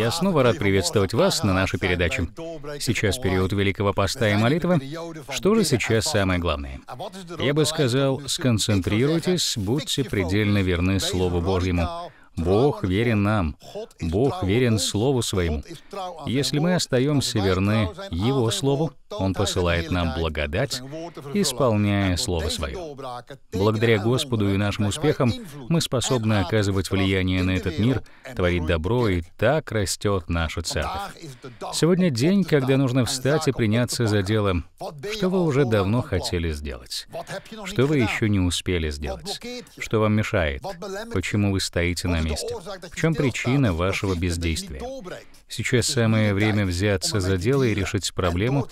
Я снова рад приветствовать вас на нашу передачу. Сейчас период Великого Поста и молитвы. Что же сейчас самое главное? Я бы сказал, сконцентрируйтесь, будьте предельно верны Слову Божьему. Бог верен нам, Бог верен Слову Своему. Если мы остаемся верны Его Слову, он посылает нам благодать, исполняя Слово Свое. Благодаря Господу и нашим успехам мы способны оказывать влияние на этот мир, творить добро, и так растет наша церковь. Сегодня день, когда нужно встать и приняться за дело, что вы уже давно хотели сделать, что вы еще не успели сделать, что вам мешает, почему вы стоите на месте, в чем причина вашего бездействия. Сейчас самое время взяться за дело и решить проблему,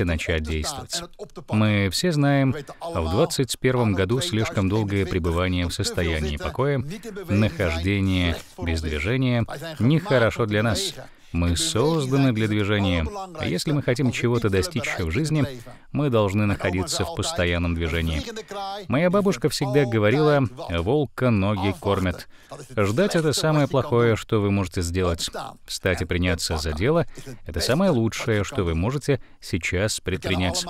и начать действовать. Мы все знаем, в 21 году слишком долгое пребывание в состоянии покоя, нахождение без движения нехорошо для нас, мы созданы для движения. А если мы хотим чего-то достичь в жизни, мы должны находиться в постоянном движении. Моя бабушка всегда говорила, волка ноги кормят. Ждать — это самое плохое, что вы можете сделать. Встать и приняться за дело — это самое лучшее, что вы можете сейчас предпринять.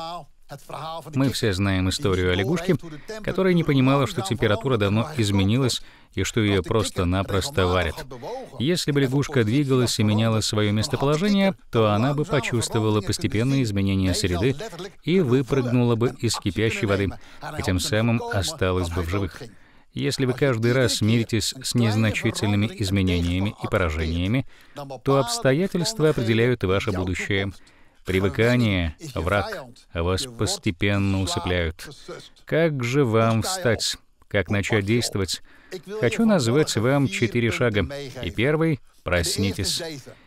Мы все знаем историю о лягушке, которая не понимала, что температура давно изменилась и что ее просто-напросто варят. Если бы лягушка двигалась и меняла свое местоположение, то она бы почувствовала постепенные изменения среды и выпрыгнула бы из кипящей воды, и тем самым осталась бы в живых. Если вы каждый раз миритесь с незначительными изменениями и поражениями, то обстоятельства определяют ваше будущее — Привыкание — враг, вас постепенно усыпляют. Как же вам встать? Как начать действовать? Хочу назвать вам четыре шага. И первый — проснитесь.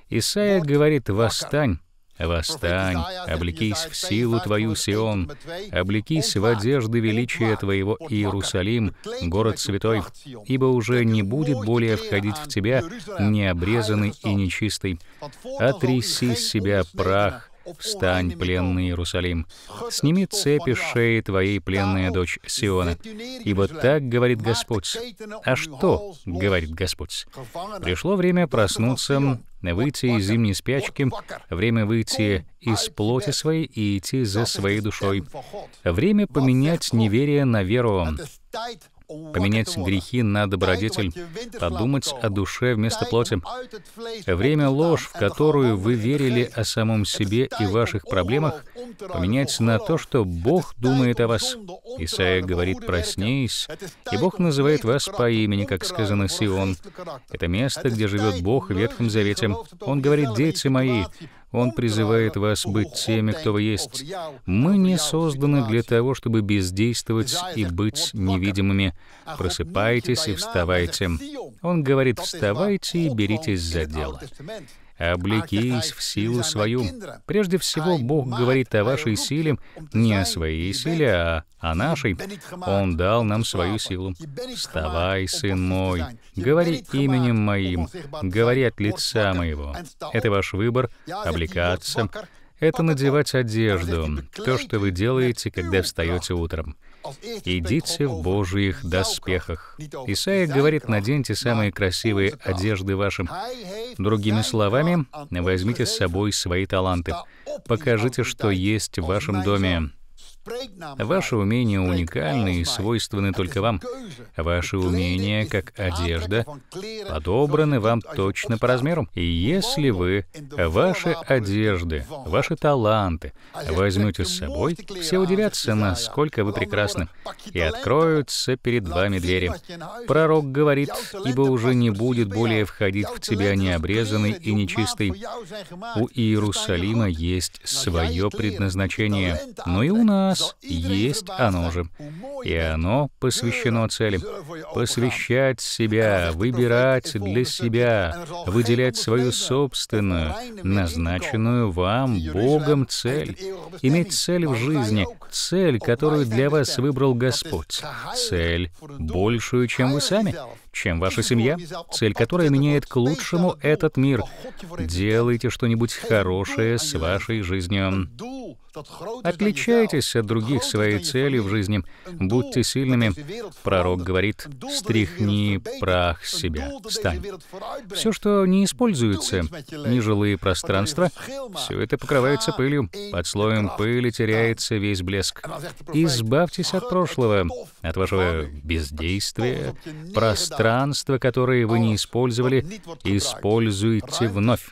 Исаия говорит «восстань». «Восстань, облекись в силу твою, Сион, облекись в одежды величия твоего Иерусалим, город святой, ибо уже не будет более входить в тебя необрезанный и нечистый. Отряси себя прах, Встань, пленный Иерусалим, сними цепи шеи твоей пленная дочь Сиона. Ибо так говорит Господь. А что говорит Господь? Пришло время проснуться, выйти из зимней спячки, время выйти из плоти своей и идти за своей душой. Время поменять неверие на веру поменять грехи на добродетель, подумать о душе вместо плоти. Время ложь, в которую вы верили о самом себе и ваших проблемах, поменять на то, что Бог думает о вас. Исаия говорит «проснись», и Бог называет вас по имени, как сказано Сион. Это место, где живет Бог в Ветхом Завете. Он говорит «дети мои». Он призывает вас быть теми, кто вы есть. Мы не созданы для того, чтобы бездействовать и быть невидимыми. Просыпайтесь и вставайте. Он говорит, вставайте и беритесь за дело облекись в силу свою. Прежде всего, Бог говорит о вашей силе, не о своей силе, а о нашей. Он дал нам свою силу. «Вставай, сын мой, говори именем моим, говори от лица моего». Это ваш выбор — облекаться, это надевать одежду, то, что вы делаете, когда встаете утром. «Идите в Божьих доспехах». Исаия говорит, «Наденьте самые красивые одежды вашим». Другими словами, возьмите с собой свои таланты. Покажите, что есть в вашем доме. Ваши умения уникальны и свойственны только вам. Ваши умения, как одежда, подобраны вам точно по размеру. И если вы ваши одежды, ваши таланты возьмете с собой, все удивятся, насколько вы прекрасны, и откроются перед вами двери. Пророк говорит, ибо уже не будет более входить в тебя необрезанный и нечистый. У Иерусалима есть свое предназначение, но и у нас нас есть оно же, и оно посвящено цели. Посвящать себя, выбирать для себя, выделять свою собственную, назначенную вам Богом цель. Иметь цель в жизни, цель, которую для вас выбрал Господь, цель большую, чем вы сами чем ваша семья, цель которой меняет к лучшему этот мир. Делайте что-нибудь хорошее с вашей жизнью. Отличайтесь от других своей целью в жизни. Будьте сильными. Пророк говорит, стряхни прах себя, стань. Все, что не используется, нежилые пространства, все это покрывается пылью. Под слоем пыли теряется весь блеск. Избавьтесь от прошлого, от вашего бездействия, пространства пространства, которые вы не использовали, используйте вновь.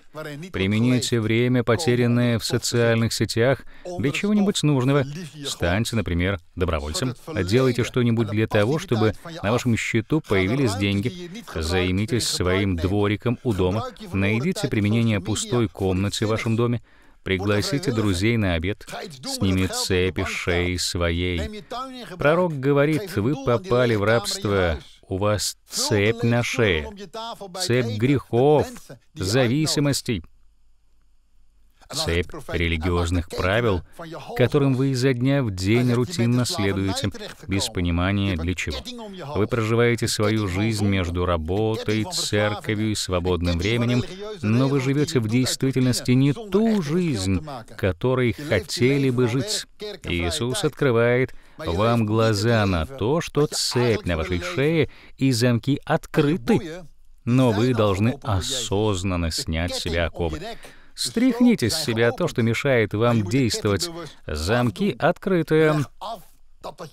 Примените время, потерянное в социальных сетях, для чего-нибудь нужного. Станьте, например, добровольцем. Делайте что-нибудь для того, чтобы на вашем счету появились деньги. Займитесь своим двориком у дома. Найдите применение пустой комнате в вашем доме. Пригласите друзей на обед. Сними цепи шеи своей. Пророк говорит, вы попали в рабство у вас цепь на шее, цепь грехов, зависимостей, цепь религиозных правил, которым вы изо дня в день рутинно следуете, без понимания для чего. Вы проживаете свою жизнь между работой, церковью и свободным временем, но вы живете в действительности не ту жизнь, которой хотели бы жить. Иисус открывает, вам глаза на то, что цепь на вашей шее и замки открыты, но вы должны осознанно снять с себя оковы. Стряхните с себя то, что мешает вам действовать. Замки открыты.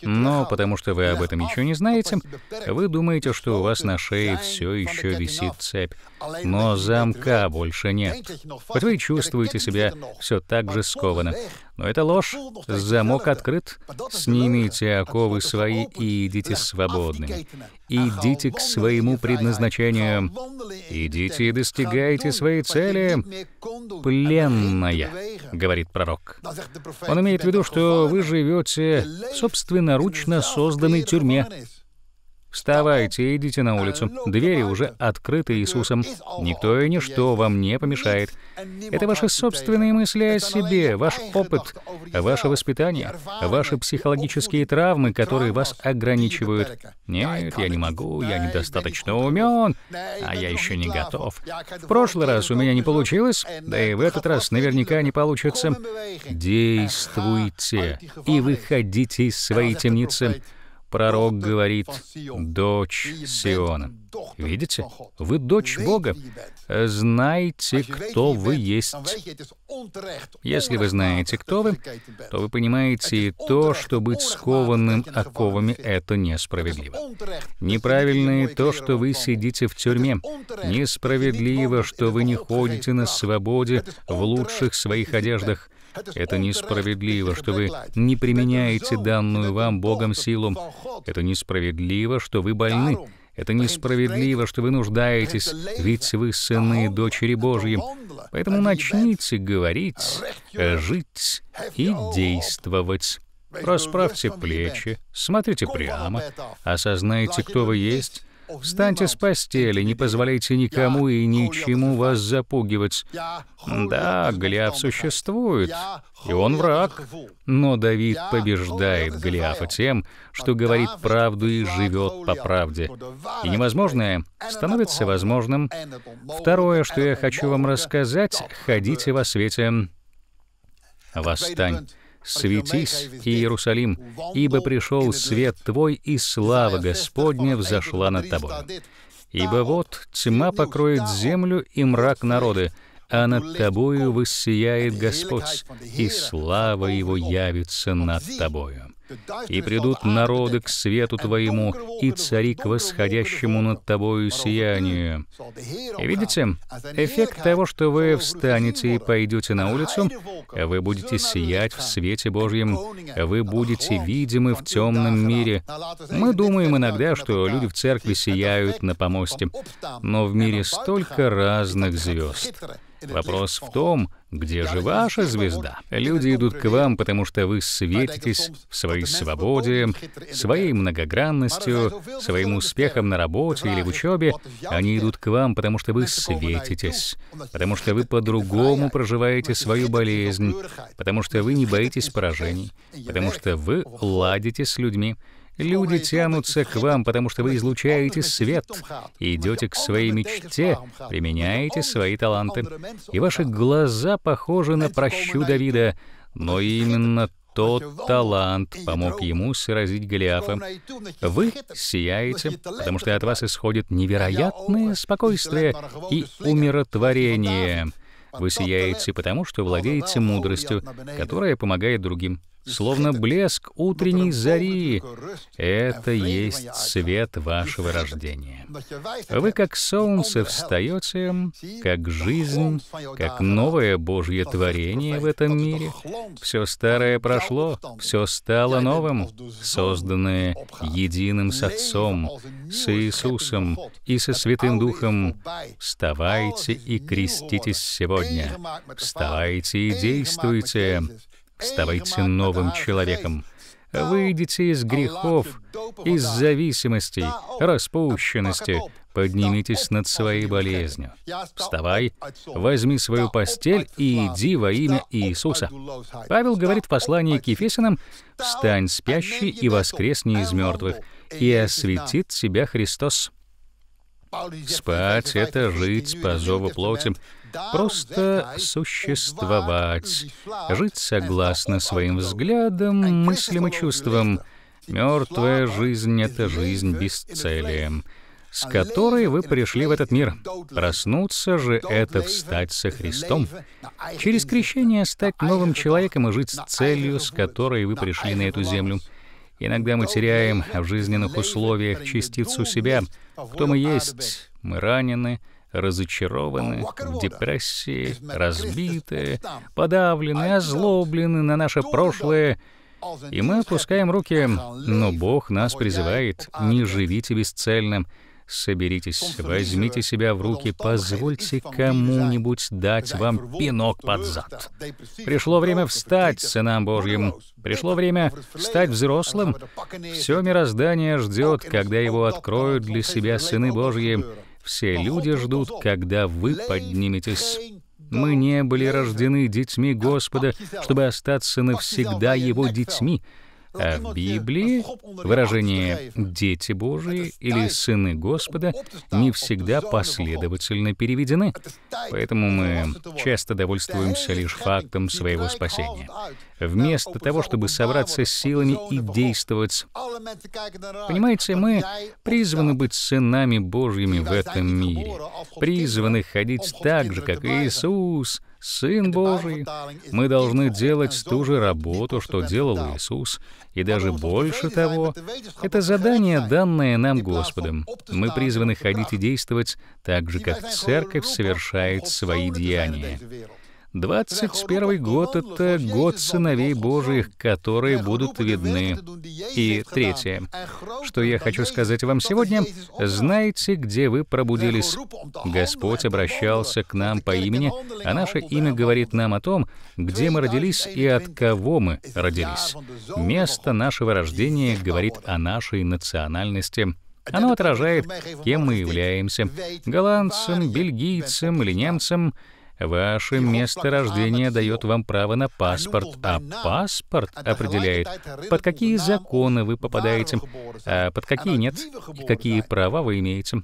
Но потому что вы об этом еще не знаете, вы думаете, что у вас на шее все еще висит цепь. Но замка больше нет. Вот вы чувствуете себя все так же скованно. Но это ложь. Замок открыт. Снимите оковы свои и идите свободны. Идите к своему предназначению. Идите и достигайте своей цели. Пленная, говорит пророк. Он имеет в виду, что вы живете в собственноручно созданной тюрьме, Вставайте идите на улицу. Э, ну, Двери уже открыты Иисусом. Никто и ничто вам не помешает. Это ваши собственные мысли о себе, ваш опыт, ваше воспитание, ваши психологические травмы, которые вас ограничивают. Нет, я не могу, я недостаточно умен, а я еще не готов. В прошлый раз у меня не получилось, э, да и в этот раз наверняка не получится. Действуйте и выходите из своей темницы. Пророк говорит, дочь Сиона. Видите? Вы дочь Бога. Знайте, кто вы есть. Если вы знаете, кто вы, то вы понимаете и то, что быть скованным оковами — это несправедливо. Неправильно и то, что вы сидите в тюрьме. Несправедливо, что вы не ходите на свободе в лучших своих одеждах. Это несправедливо, что вы не применяете данную вам Богом силу. Это несправедливо, что вы больны. Это несправедливо, что вы нуждаетесь, ведь вы сыны и дочери Божьи. Поэтому начните говорить, жить и действовать. Расправьте плечи, смотрите прямо, осознайте, кто вы есть, Встаньте с постели, не позволяйте никому и ничему вас запугивать. Да, Голиаф существует, и он враг. Но Давид побеждает Голиафа тем, что говорит правду и живет по правде. И невозможное становится возможным. Второе, что я хочу вам рассказать, ходите во свете. Восстань светись, Иерусалим, ибо пришел свет Твой, и слава Господня взошла над Тобой. Ибо вот тьма покроет землю и мрак народы, а над Тобою воссияет Господь, и слава Его явится над Тобою» и придут народы к свету Твоему, и цари к восходящему над Тобою сиянию». видите, эффект того, что вы встанете и пойдете на улицу, вы будете сиять в свете Божьем, вы будете видимы в темном мире. Мы думаем иногда, что люди в церкви сияют на помосте, но в мире столько разных звезд. Вопрос в том, где же ваша звезда? Люди идут к вам, потому что вы светитесь в своей свободе, своей многогранностью, своим успехом на работе или в учебе. Они идут к вам, потому что вы светитесь, потому что вы по-другому проживаете свою болезнь, потому что вы не боитесь поражений, потому что вы ладите с людьми, Люди тянутся к вам, потому что вы излучаете свет, идете к своей мечте, применяете свои таланты. И ваши глаза похожи на прощу Давида, но именно тот талант помог ему сразить Голиафа. Вы сияете, потому что от вас исходит невероятное спокойствие и умиротворение. Вы сияете потому, что владеете мудростью, которая помогает другим словно блеск утренней зари. Это есть цвет вашего рождения. Вы как солнце встаете, как жизнь, как новое Божье творение в этом мире. Все старое прошло, все стало новым, созданное единым с Отцом, с Иисусом и со Святым Духом. Вставайте и креститесь сегодня. Вставайте и действуйте. Вставайте, новым человеком. Выйдите из грехов, из зависимости, распущенности. Поднимитесь над своей болезнью. Вставай, возьми свою постель и иди во имя Иисуса. Павел говорит в послании к Ефесянам, «Встань спящий и воскресни из мертвых, и осветит тебя Христос». Спать — это жить по зову плоти, просто существовать, жить согласно своим взглядам, мыслям и чувствам. Мертвая жизнь — это жизнь без цели, с которой вы пришли в этот мир. Проснуться же — это встать со Христом. Через крещение стать новым человеком и жить с целью, с которой вы пришли на эту землю. Иногда мы теряем в жизненных условиях частицу себя, кто мы есть. Мы ранены, разочарованы, в депрессии, разбиты, подавлены, озлоблены на наше прошлое, и мы опускаем руки, но Бог нас призывает, не живите бесцельно, соберитесь, возьмите себя в руки, позвольте кому-нибудь дать вам пинок под зад. Пришло время встать, сынам Божьим. Пришло время стать взрослым. Все мироздание ждет, когда его откроют для себя сыны Божьи. Все люди ждут, когда вы подниметесь. Мы не были рождены детьми Господа, чтобы остаться навсегда Его детьми, а в Библии выражение «дети Божии» или «сыны Господа» не всегда последовательно переведены, поэтому мы часто довольствуемся лишь фактом своего спасения. Вместо того, чтобы собраться с силами и действовать. Понимаете, мы призваны быть сынами Божьими в этом мире, призваны ходить так же, как Иисус — Сын Божий, мы должны делать ту же работу, что делал Иисус, и даже больше того. Это задание, данное нам Господом. Мы призваны ходить и действовать так же, как Церковь совершает свои деяния. 21 год — это год сыновей Божьих, которые будут видны. И третье, что я хочу сказать вам сегодня, знаете, где вы пробудились? Господь обращался к нам по имени, а наше имя говорит нам о том, где мы родились и от кого мы родились. Место нашего рождения говорит о нашей национальности. Оно отражает, кем мы являемся — голландцем, бельгийцем или немцем — Ваше место рождения дает вам право на паспорт, а паспорт определяет, под какие законы вы попадаете, а под какие нет, и какие права вы имеете.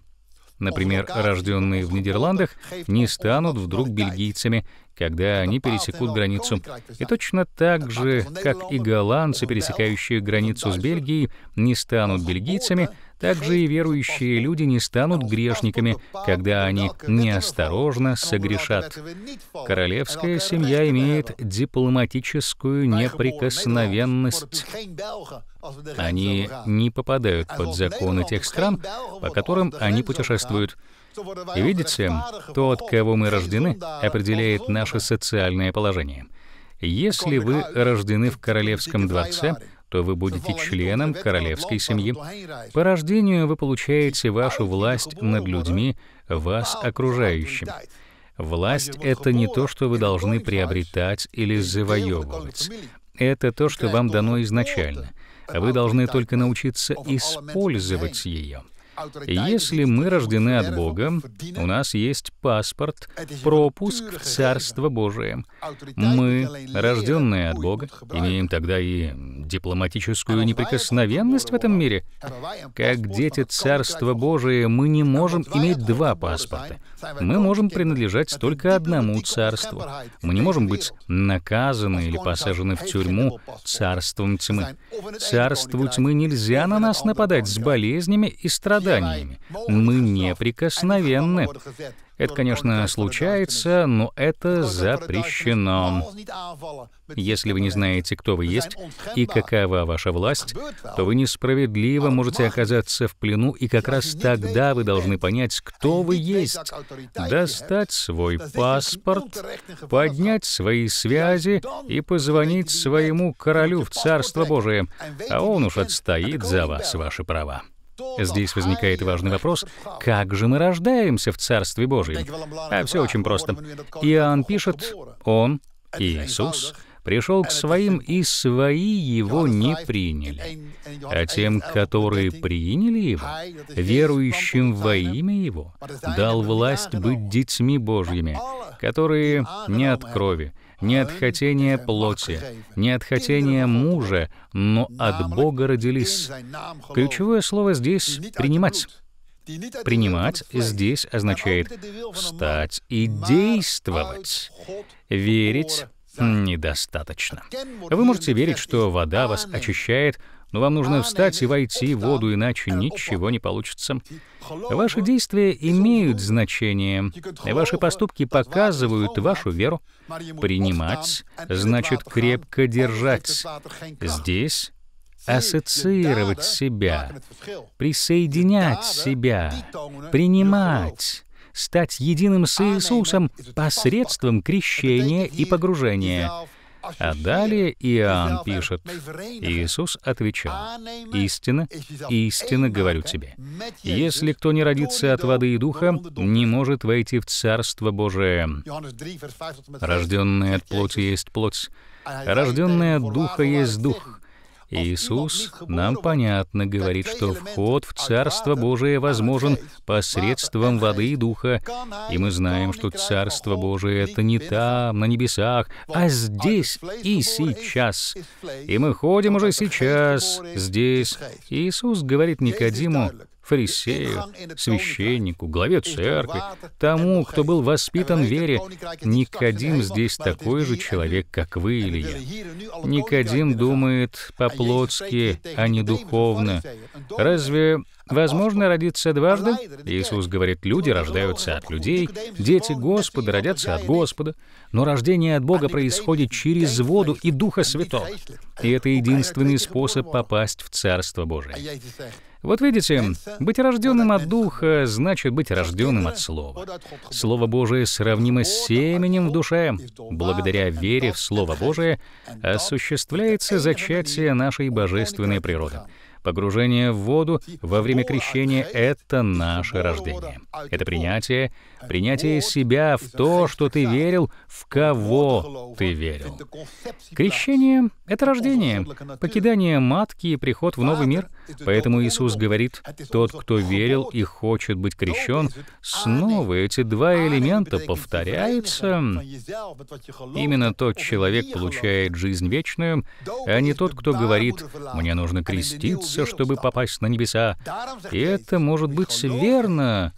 Например, рожденные в Нидерландах не станут вдруг бельгийцами, когда они пересекут границу. И точно так же, как и голландцы, пересекающие границу с Бельгией, не станут бельгийцами, также и верующие люди не станут грешниками, когда они неосторожно согрешат. Королевская семья имеет дипломатическую неприкосновенность. Они не попадают под законы тех стран, по которым они путешествуют. И видите, тот, кого мы рождены, определяет наше социальное положение. Если вы рождены в королевском дворце, то вы будете членом королевской семьи. По рождению вы получаете вашу власть над людьми, а вас окружающими. Власть — это не то, что вы должны приобретать или завоевывать. Это то, что вам дано изначально. Вы должны только научиться использовать ее. Если мы рождены от Бога, у нас есть паспорт, пропуск в Царство Божие. Мы, рожденные от Бога, имеем тогда и дипломатическую неприкосновенность в этом мире? Как дети Царства Божия мы не можем иметь два паспорта. Мы можем принадлежать только одному царству. Мы не можем быть наказаны или посажены в тюрьму царством тьмы. Царству тьмы нельзя на нас нападать с болезнями и страданиями. Мы неприкосновенны. Это, конечно, случается, но это запрещено. Если вы не знаете, кто вы есть и какова ваша власть, то вы несправедливо можете оказаться в плену, и как раз тогда вы должны понять, кто вы есть, достать свой паспорт, поднять свои связи и позвонить своему королю в Царство Божие, а он уж отстоит за вас ваши права. Здесь возникает важный вопрос, как же мы рождаемся в Царстве Божьем? А все очень просто. Иоанн пишет, он, Иисус, пришел к своим, и свои его не приняли. А тем, которые приняли его, верующим во имя его, дал власть быть детьми Божьими, которые не от крови, не от хотения плоти, не от хотения мужа, но от Бога родились. Ключевое слово здесь — принимать. Принимать здесь означает встать и действовать. Верить недостаточно. Вы можете верить, что вода вас очищает, но вам нужно встать и войти в воду, иначе ничего не получится. Ваши действия имеют значение. Ваши поступки показывают вашу веру. Принимать значит крепко держать. Здесь ассоциировать себя, присоединять себя, принимать стать единым с Иисусом посредством крещения и погружения, а далее Иоанн пишет, Иисус отвечал, «Истина, истинно говорю тебе, если кто не родится от воды и духа, не может войти в Царство Божие. Рожденное от плоти есть плоть, рожденное от духа есть дух». Иисус, нам понятно, говорит, что вход в Царство Божие возможен посредством воды и духа. И мы знаем, что Царство Божие — это не там, на небесах, а здесь и сейчас. И мы ходим уже сейчас, здесь. Иисус говорит Никодиму, фарисею, священнику, главе церкви, тому, кто был воспитан в вере. Никодим здесь такой же человек, как вы или я. Никодим думает по-плотски, а, а не духовно. Разве возможно родиться дважды? Иисус говорит, люди рождаются от людей, дети Господа родятся от Господа, но рождение от Бога происходит через воду и Духа Святого. И это единственный способ попасть в Царство Божие. А вот видите, быть рожденным от Духа значит быть рожденным от Слова. Слово Божие сравнимо с семенем в душе. Благодаря вере в Слово Божие осуществляется зачатие нашей божественной природы — Погружение в воду во типа время крещения — это типа наше рождение. А типа это принятие, принятие себя в то, что ты верил, в кого ты верил. Крещение — это рождение, покидание матки и приход в новый мир. Поэтому Иисус говорит, а тот, кто верил и хочет быть крещен, снова эти два элемента повторяются. Именно тот человек получает жизнь вечную, а не тот, кто говорит, «Мне нужно креститься, все, чтобы попасть на небеса. И это может быть верно,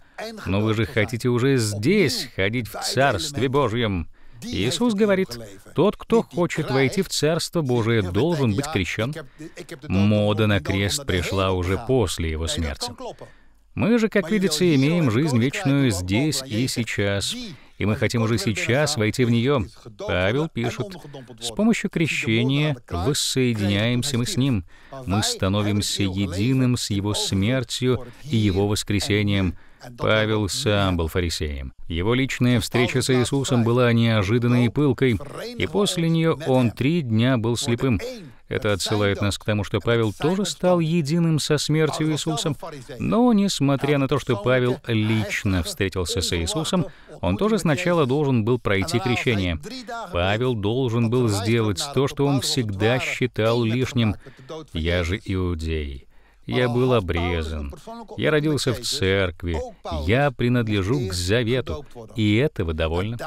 но вы же хотите уже здесь ходить в Царстве Божьем. Иисус говорит, тот, кто хочет войти в Царство Божие, должен быть крещен. Мода на крест пришла уже после его смерти. Мы же, как видится, имеем жизнь вечную здесь и сейчас, и мы хотим уже сейчас войти в нее. Павел пишет, с помощью крещения воссоединяемся мы с Ним, мы становимся единым с Его смертью и Его воскресением. Павел сам был фарисеем. Его личная встреча с Иисусом была неожиданной и пылкой, и после нее он три дня был слепым. Это отсылает нас к тому, что Павел тоже стал единым со смертью Иисусом, но несмотря на то, что Павел лично встретился с Иисусом, он тоже сначала должен был пройти крещение. Павел должен был сделать то, что он всегда считал лишним. «Я же иудей, я был обрезан. Я родился в церкви. Я принадлежу к завету. И этого довольно.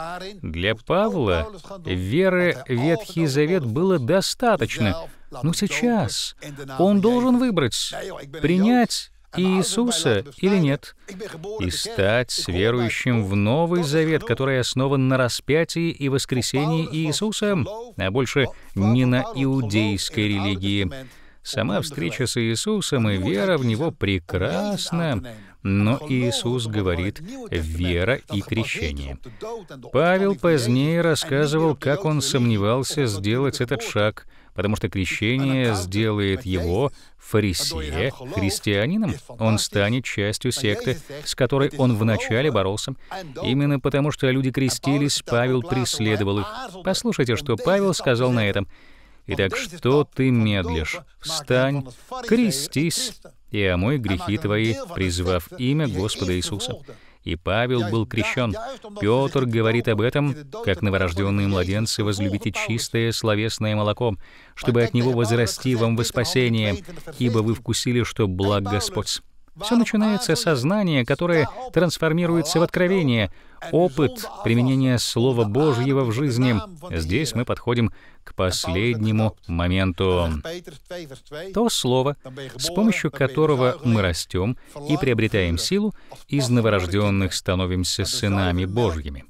Для Павла веры Ветхий Завет было достаточно. Но сейчас он должен выбрать, принять Иисуса или нет, и стать верующим в Новый Завет, который основан на распятии и воскресении Иисуса, а больше не на иудейской религии. Сама встреча с Иисусом и вера в Него прекрасна, но Иисус говорит «вера и крещение». Павел позднее рассказывал, как он сомневался сделать этот шаг, потому что крещение сделает его фарисея, христианином. Он станет частью секты, с которой он вначале боролся. Именно потому, что люди крестились, Павел преследовал их. Послушайте, что Павел сказал на этом. Итак, что ты медлишь? Встань, крестись и омой грехи твои, призвав имя Господа Иисуса. И Павел был крещен. Петр говорит об этом, как новорожденные младенцы возлюбите чистое словесное молоко, чтобы от него возрасти вам во спасение, ибо вы вкусили, что благ Господь. Все начинается с сознания, которое трансформируется в откровение, опыт применения Слова Божьего в жизни. Здесь мы подходим к последнему моменту. То слово, с помощью которого мы растем и приобретаем силу, из новорожденных становимся сынами Божьими.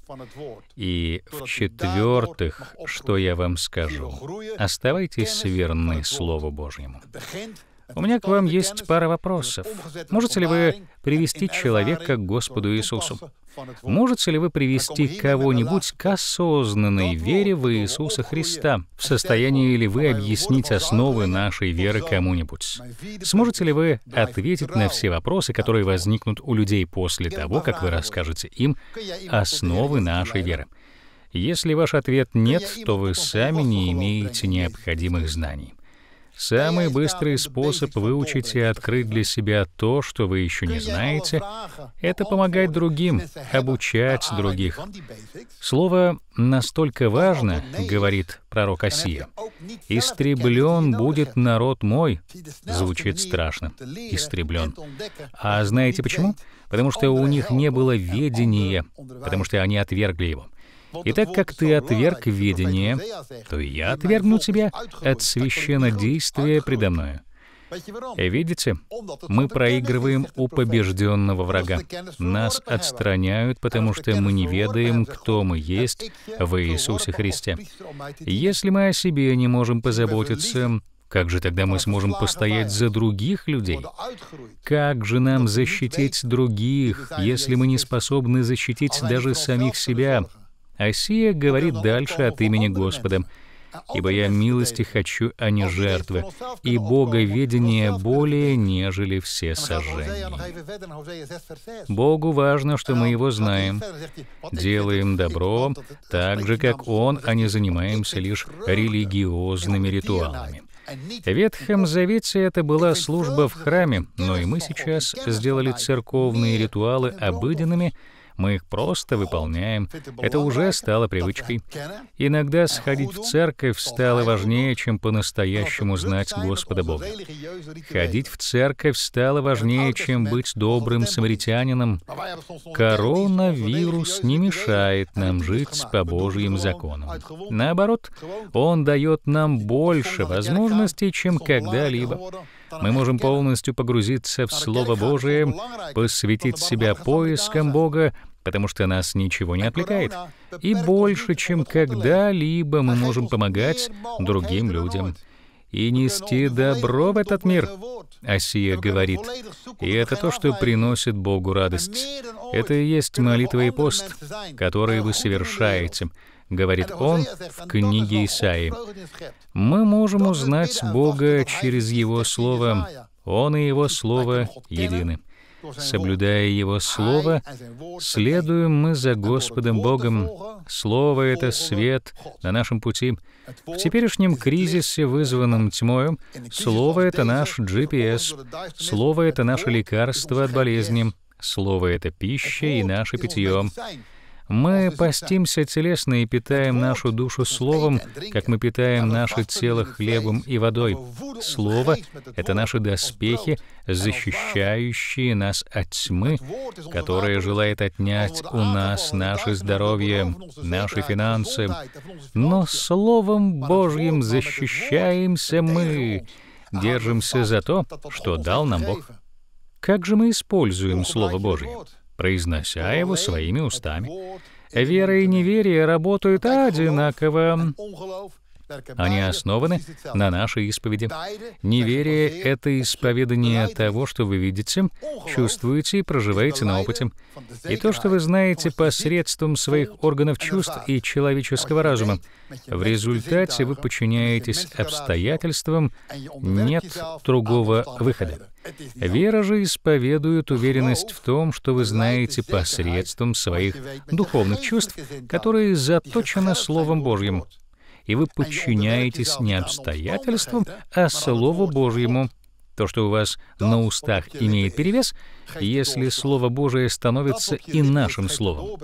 И в-четвертых, что я вам скажу, оставайтесь верны Слову Божьему. У меня к вам есть пара вопросов. Можете ли вы привести человека к Господу Иисусу? Можете ли вы привести кого-нибудь к осознанной вере в Иисуса Христа? В состоянии ли вы объяснить основы нашей веры кому-нибудь? Сможете ли вы ответить на все вопросы, которые возникнут у людей после того, как вы расскажете им основы нашей веры? Если ваш ответ «нет», то вы сами не имеете необходимых знаний. Самый быстрый способ выучить и открыть для себя то, что вы еще не знаете, это помогать другим, обучать других. Слово «настолько важно», — говорит пророк Осия, «истреблен будет народ мой», звучит страшно, «истреблен». А знаете почему? Потому что у них не было ведения, потому что они отвергли его. И так как ты отверг видение, то и я отвергну тебя от священнодействия предо мною. Видите, мы проигрываем у побежденного врага. Нас отстраняют, потому что мы не ведаем, кто мы есть в Иисусе Христе. Если мы о себе не можем позаботиться, как же тогда мы сможем постоять за других людей? Как же нам защитить других, если мы не способны защитить даже самих себя Осия говорит дальше от имени Господа. «Ибо я милости хочу, а не жертвы, и Бога ведение более, нежели все сожжения». Богу важно, что мы Его знаем. Делаем добро так же, как Он, а не занимаемся лишь религиозными ритуалами. В Ветхом Завете это была служба в храме, но и мы сейчас сделали церковные ритуалы обыденными, мы их просто выполняем. Это уже стало uh, привычкой. Иногда сходить в церковь стало важнее, чем по-настоящему знать Господа Бога. Ходить в церковь стало важнее, чем быть добрым самаритянином. Коронавирус не мешает нам жить по Божьим законам. Наоборот, он дает нам больше возможностей, чем когда-либо мы можем полностью погрузиться в Слово Божие, посвятить себя поискам Бога, потому что нас ничего не отвлекает. И больше, чем когда-либо мы можем помогать другим людям и нести добро в этот мир. Асия говорит, и это то, что приносит Богу радость. Это и есть молитва и пост, которые вы совершаете говорит он в книге Исаи. Мы можем узнать Бога через Его Слово. Он и Его Слово едины. Соблюдая Его Слово, следуем мы за Господом Богом. Слово — это свет на нашем пути. В теперешнем кризисе, вызванном тьмою, Слово — это наш GPS. Слово — это наше лекарство от болезни. Слово — это пища и наше питье. Мы постимся телесно и питаем нашу душу словом, как мы питаем наше тело хлебом и водой. Слово — это наши доспехи, защищающие нас от тьмы, которая желает отнять у нас наше здоровье, наши финансы. Но Словом Божьим защищаемся мы, а держимся за то, что дал нам Бог. Как же мы используем Слово Божье? произнося его своими устами. Вера и неверие работают одинаково. Они основаны на нашей исповеди. Неверие — это исповедание того, что вы видите, чувствуете и проживаете на опыте. И то, что вы знаете посредством своих органов чувств и человеческого разума. В результате вы подчиняетесь обстоятельствам, нет другого выхода. Вера же исповедует уверенность в том, что вы знаете посредством своих духовных чувств, которые заточены Словом Божьим и вы подчиняетесь не обстоятельствам, а Слову Божьему. То, что у вас на устах имеет перевес, если Слово Божие становится и нашим Словом.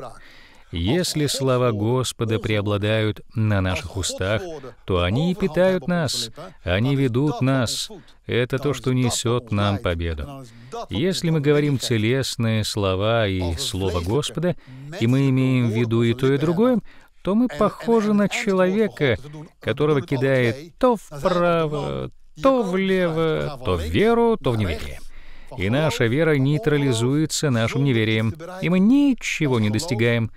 Если слова Господа преобладают на наших устах, то они и питают нас, они ведут нас. Это то, что несет нам победу. Если мы говорим целесные слова и Слово Господа, и мы имеем в виду и то, и другое, то мы похожи на человека, которого кидает то вправо, то влево, то в веру, то в неверие. И наша вера нейтрализуется нашим неверием, и мы ничего не достигаем.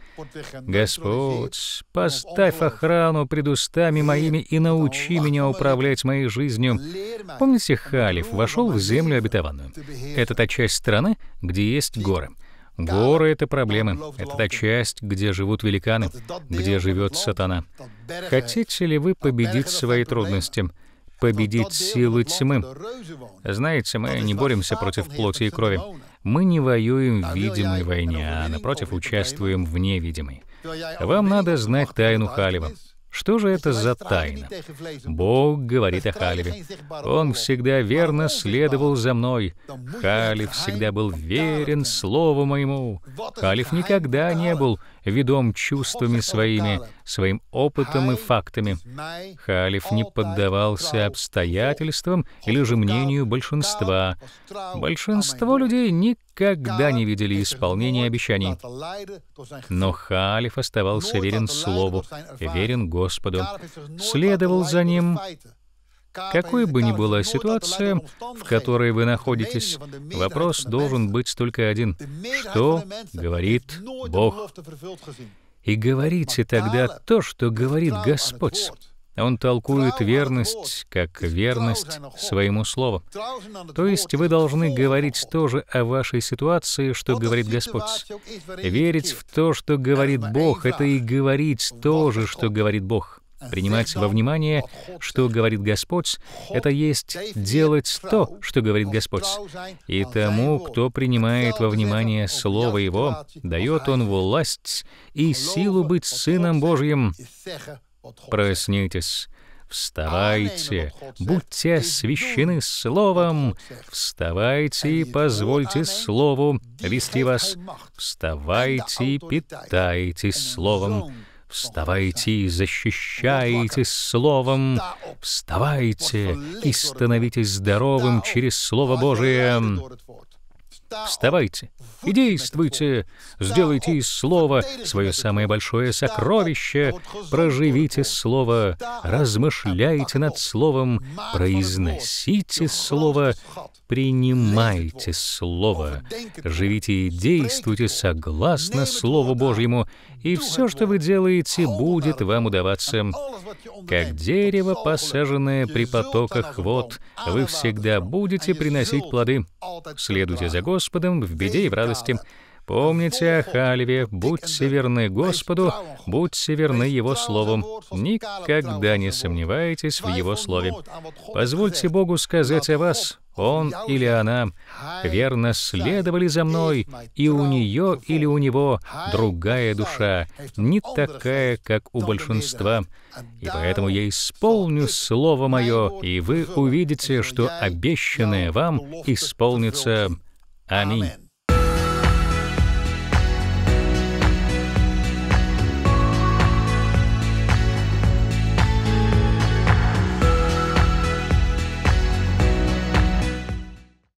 Господь, поставь охрану пред устами моими и научи меня управлять моей жизнью. Помните, Халиф вошел в землю обетованную. Это та часть страны, где есть горы. Горы — это проблемы. Это та часть, где живут великаны, где живет сатана. Хотите ли вы победить свои трудности? победить силы тьмы. Знаете, мы не боремся против плоти и крови. Мы не воюем в видимой войне, а напротив участвуем в невидимой. Вам надо знать тайну Халива. Что же это за тайна? Бог говорит о Халеве. Он всегда верно следовал за мной. Халев всегда был верен слову моему. Халев никогда не был ведом чувствами своими, своим опытом и фактами. Халев не поддавался обстоятельствам или же мнению большинства. Большинство людей никогда никогда не видели исполнения обещаний. Но Халиф оставался верен Слову, верен Господу, следовал за ним. Какой бы ни была ситуация, в которой вы находитесь, вопрос должен быть только один. Что говорит Бог? И говорите тогда то, что говорит Господь. Он толкует верность как верность своему слову. То есть вы должны говорить то же о вашей ситуации, что говорит Господь. Верить в то, что говорит Бог, это и говорить то же, что говорит Бог. Принимать во внимание, что говорит Господь, это есть делать то, что говорит Господь. И тому, кто принимает во внимание Слово Его, дает Он власть и силу быть Сыном Божьим Проснитесь, вставайте, будьте освящены Словом, вставайте и позвольте Слову вести вас, вставайте и питайтесь Словом, Вставайте и защищайтесь словом. Вставайте и становитесь здоровым через Слово Божие. Вставайте и действуйте. Сделайте из слова свое самое большое сокровище. Проживите слово, размышляйте над словом, произносите слово, принимайте слово. Живите и действуйте согласно Слову Божьему, и все, что вы делаете, будет вам удаваться. Как дерево, посаженное при потоках вод, вы всегда будете приносить плоды. Следуйте за Господом, Господом в беде и в радости. Помните о Халиве, будьте верны Господу, будьте верны Его Слову. Никогда не сомневайтесь в Его Слове. Позвольте Богу сказать о вас, он или она верно следовали за мной, и у нее или у него другая душа, не такая, как у большинства. И поэтому я исполню слово мое, и вы увидите, что обещанное вам исполнится I mean.